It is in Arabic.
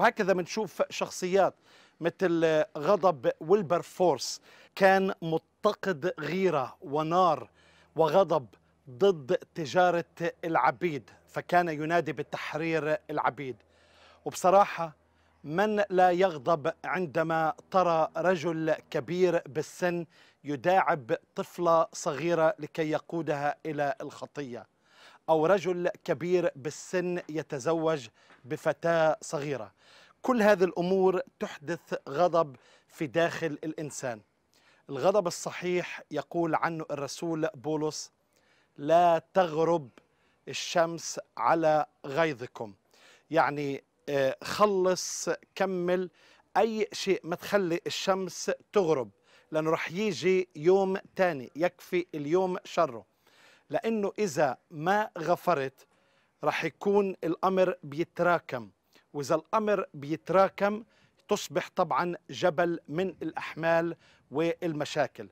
وهكذا بنشوف شخصيات مثل غضب ويلبر فورس كان متقد غيرة ونار وغضب ضد تجارة العبيد فكان ينادي بتحرير العبيد وبصراحة من لا يغضب عندما ترى رجل كبير بالسن يداعب طفلة صغيرة لكي يقودها إلى الخطية أو رجل كبير بالسن يتزوج بفتاة صغيرة كل هذه الأمور تحدث غضب في داخل الإنسان الغضب الصحيح يقول عنه الرسول بولس لا تغرب الشمس على غيظكم يعني آه، خلص كمل أي شيء ما تخلي الشمس تغرب لأنه رح يجي يوم تاني يكفي اليوم شره لأنه إذا ما غفرت رح يكون الأمر بيتراكم وإذا الأمر بيتراكم تصبح طبعا جبل من الأحمال والمشاكل